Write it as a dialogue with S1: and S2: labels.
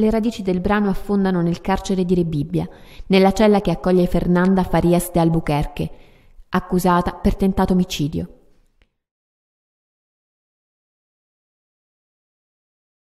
S1: le radici del brano affondano nel carcere di Rebibbia, nella cella che accoglie Fernanda Farias de Albuquerque, accusata per tentato omicidio.